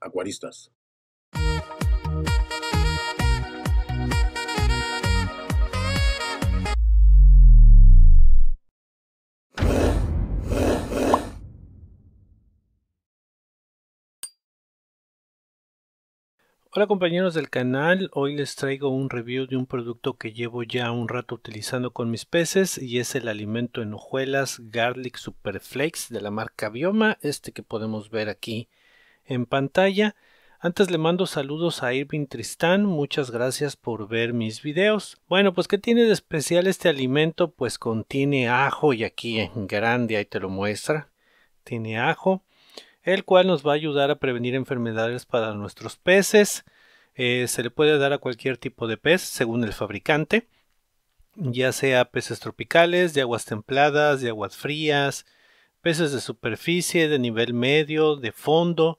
acuaristas. Hola compañeros del canal, hoy les traigo un review de un producto que llevo ya un rato utilizando con mis peces y es el alimento en hojuelas Garlic Super Flakes de la marca Bioma, este que podemos ver aquí en pantalla. Antes le mando saludos a Irving Tristán, muchas gracias por ver mis videos. Bueno, pues ¿qué tiene de especial este alimento? Pues contiene ajo y aquí en grande ahí te lo muestra. Tiene ajo, el cual nos va a ayudar a prevenir enfermedades para nuestros peces. Eh, se le puede dar a cualquier tipo de pez según el fabricante, ya sea peces tropicales, de aguas templadas, de aguas frías, peces de superficie, de nivel medio, de fondo,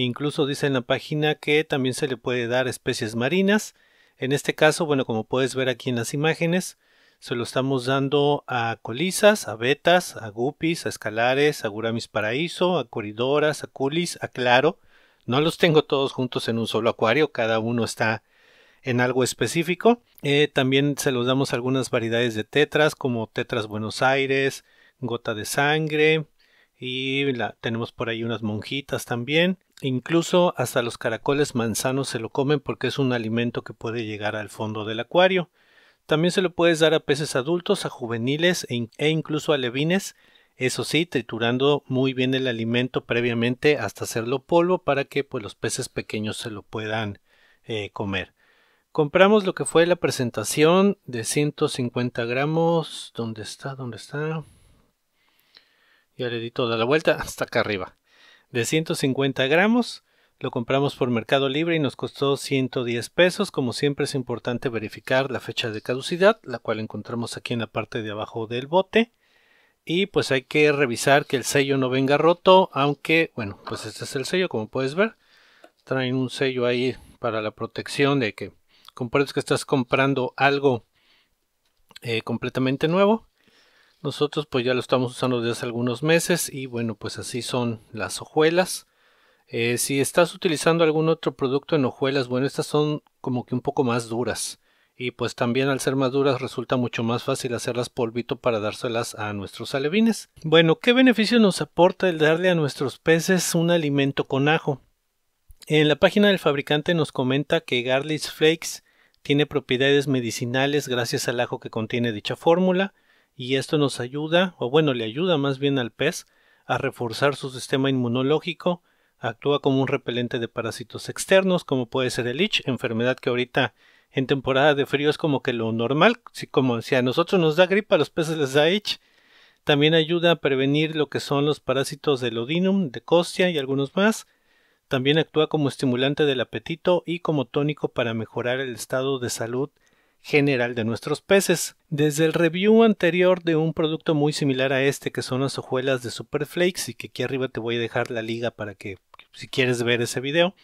Incluso dice en la página que también se le puede dar especies marinas. En este caso, bueno, como puedes ver aquí en las imágenes, se lo estamos dando a colisas, a betas, a guppies, a escalares, a guramis paraíso, a coridoras, a culis, a claro. No los tengo todos juntos en un solo acuario, cada uno está en algo específico. Eh, también se los damos algunas variedades de tetras, como tetras Buenos Aires, gota de sangre, y tenemos por ahí unas monjitas también. Incluso hasta los caracoles manzanos se lo comen porque es un alimento que puede llegar al fondo del acuario. También se lo puedes dar a peces adultos, a juveniles e, e incluso a levines, eso sí, triturando muy bien el alimento previamente hasta hacerlo polvo para que pues, los peces pequeños se lo puedan eh, comer. Compramos lo que fue la presentación de 150 gramos. ¿Dónde está? ¿Dónde está? Ya le di toda la vuelta hasta acá arriba de 150 gramos. Lo compramos por Mercado Libre y nos costó 110 pesos. Como siempre es importante verificar la fecha de caducidad, la cual encontramos aquí en la parte de abajo del bote. Y pues hay que revisar que el sello no venga roto, aunque, bueno, pues este es el sello como puedes ver. Traen un sello ahí para la protección de que compras que estás comprando algo eh, completamente nuevo. Nosotros pues ya lo estamos usando desde hace algunos meses y bueno pues así son las hojuelas. Eh, si estás utilizando algún otro producto en hojuelas, bueno estas son como que un poco más duras y pues también al ser más duras resulta mucho más fácil hacerlas polvito para dárselas a nuestros alevines. Bueno, ¿qué beneficio nos aporta el darle a nuestros peces un alimento con ajo? En la página del fabricante nos comenta que Garlic Flakes tiene propiedades medicinales gracias al ajo que contiene dicha fórmula y esto nos ayuda, o bueno, le ayuda más bien al pez a reforzar su sistema inmunológico, actúa como un repelente de parásitos externos, como puede ser el itch, enfermedad que ahorita en temporada de frío es como que lo normal, si como si a nosotros nos da gripa, a los peces les da itch. También ayuda a prevenir lo que son los parásitos del odinum, de costia y algunos más. También actúa como estimulante del apetito y como tónico para mejorar el estado de salud general de nuestros peces. Desde el review anterior de un producto muy similar a este que son las hojuelas de Superflakes y que aquí arriba te voy a dejar la liga para que si quieres ver ese video.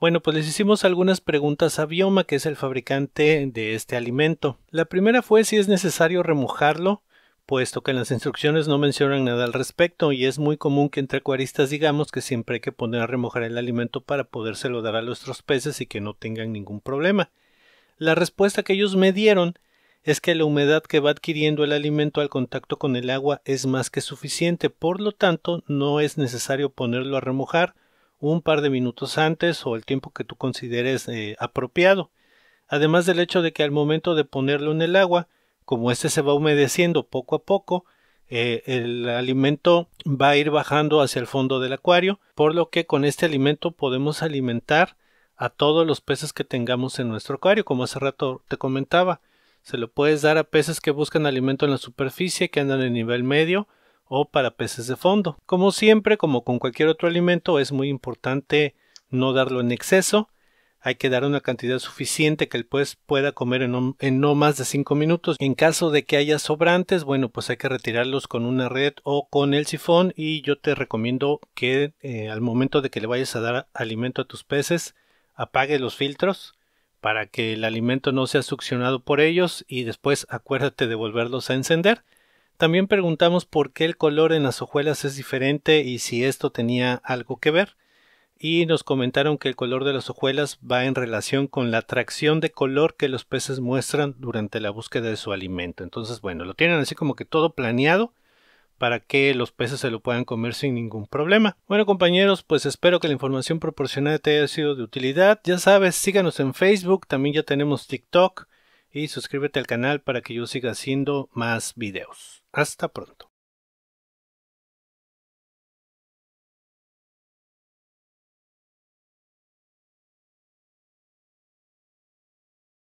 Bueno, pues les hicimos algunas preguntas a Bioma, que es el fabricante de este alimento. La primera fue si es necesario remojarlo, puesto que en las instrucciones no mencionan nada al respecto y es muy común que entre acuaristas digamos que siempre hay que poner a remojar el alimento para podérselo dar a nuestros peces y que no tengan ningún problema. La respuesta que ellos me dieron es que la humedad que va adquiriendo el alimento al contacto con el agua es más que suficiente, por lo tanto no es necesario ponerlo a remojar un par de minutos antes o el tiempo que tú consideres eh, apropiado. Además del hecho de que al momento de ponerlo en el agua, como éste se va humedeciendo poco a poco, eh, el alimento va a ir bajando hacia el fondo del acuario, por lo que con este alimento podemos alimentar a todos los peces que tengamos en nuestro acuario, como hace rato te comentaba. Se lo puedes dar a peces que buscan alimento en la superficie, que andan en nivel medio o para peces de fondo. Como siempre, como con cualquier otro alimento, es muy importante no darlo en exceso. Hay que dar una cantidad suficiente que el pez pueda comer en no, más de 5 minutos. En caso de que haya sobrantes, bueno, pues hay que retirarlos con una red o con el sifón y yo te recomiendo que eh, al momento de que le vayas a dar alimento a tus peces, apague los filtros para que el alimento no sea succionado por ellos y después acuérdate de volverlos a encender. También preguntamos por qué el color en las hojuelas es diferente y si esto tenía algo que ver. Y nos comentaron que el color de las hojuelas va en relación con la atracción de color que los peces muestran durante la búsqueda de su alimento. Entonces, bueno, lo tienen así como que todo planeado para que los peces se lo puedan comer sin ningún problema. Bueno compañeros, pues espero que la información proporcionada te haya sido de utilidad. Ya sabes, síganos en Facebook, también ya tenemos TikTok y suscríbete al canal para que yo siga haciendo más videos. Hasta pronto.